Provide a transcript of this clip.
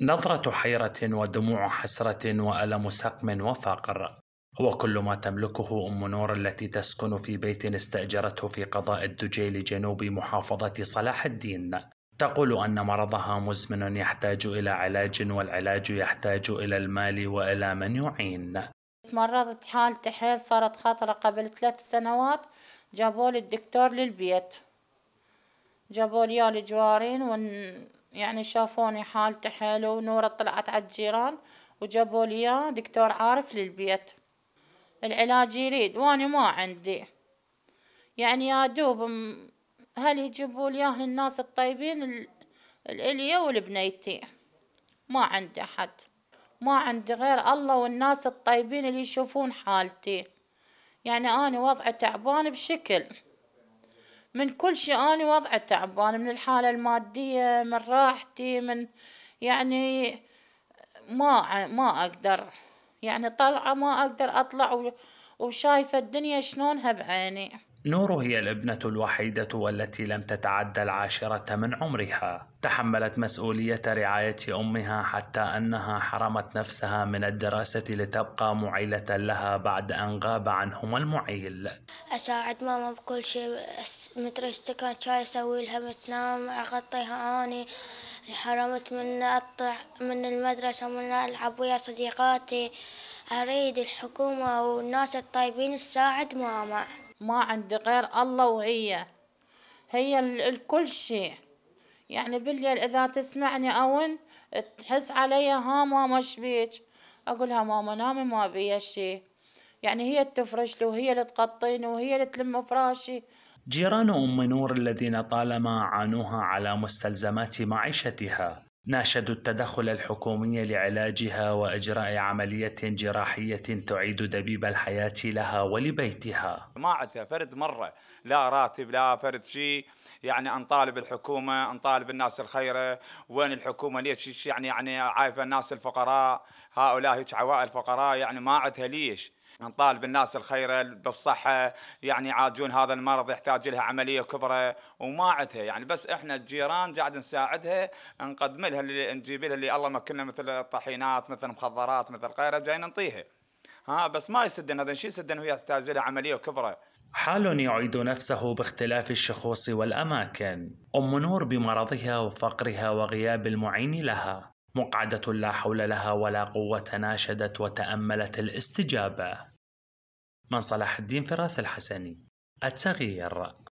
نظرة حيرة ودموع حسرة وألم سقم وفقر هو كل ما تملكه أم نور التي تسكن في بيت استأجرته في قضاء الدجيل جنوب محافظة صلاح الدين تقول أن مرضها مزمن يحتاج إلى علاج والعلاج يحتاج إلى المال وإلى من يعين تمرضت حالتي حيل صارت خطرة قبل ثلاث سنوات جابوا لي الدكتور للبيت جابوا لي جوارين ون... يعني شافوني حالتي حلو نورة طلعت على الجيران وجابوا لي دكتور عارف للبيت العلاج يريد واني ما عندي يعني يا دوب هل يجيبوا لي الناس الطيبين الإلية والبنيتي ما عندي أحد ما عندي غير الله والناس الطيبين اللي يشوفون حالتي يعني أنا وضعي تعبان بشكل من كل شيء أنا وضع تعبان من الحالة المادية من راحتي من يعني ما ما أقدر يعني طلعة ما أقدر أطلع. وشايفة الدنيا شلونها بعيني نور هي الابنة الوحيدة والتي لم تتعدى العاشرة من عمرها تحملت مسؤولية رعاية أمها حتى أنها حرمت نفسها من الدراسة لتبقى معيلة لها بعد أن غاب عنهم المعيل أساعد ماما بكل شيء متري استكان شاي أسوي لها متنام أغطيها أني انحرمت من اطلع من المدرسة من ألعب ويا صديقاتي أريد الحكومة والناس الطيبين تساعد ماما ما عندي غير الله وهي هي الكل شيء يعني بالليل إذا تسمعني أون تحس علي ها ماما شبيك أقولها ماما نامي ما بيا شي يعني هي تفرشلي وهي اللي تغطيني وهي اللي تلم فراشي جيران أم نور الذين طالما عانوها على مستلزمات معيشتها ناشدوا التدخل الحكومي لعلاجها وإجراء عملية جراحية تعيد دبيب الحياة لها ولبيتها ما عندها فرد مرة لا راتب لا فرد شيء يعني طالب الحكومة طالب الناس الخيرة وين الحكومة ليش يعني يعني عايفة الناس الفقراء هؤلاء هيك عوائل فقراء يعني ما عندها ليش نطالب الناس الخيرة بالصحة يعني يعالجون هذا المرض يحتاج لها عملية كبرى وما عندها يعني بس احنا الجيران قاعد نساعدها نقدم لها نجيبها اللي نجيب لها اللي الله مكننا مثل الطحينات مثل مخضرات مثل غيره جاي ننطيها ها بس ما يسدن هذا شيء يسدن وهي تحتاج لها عمليه كبرى حال يعيد نفسه باختلاف الشخوص والاماكن ام نور بمرضها وفقرها وغياب المعين لها مقعده لا حول لها ولا قوه ناشدت وتاملت الاستجابه من صلاح الدين فراس الحسني التغيير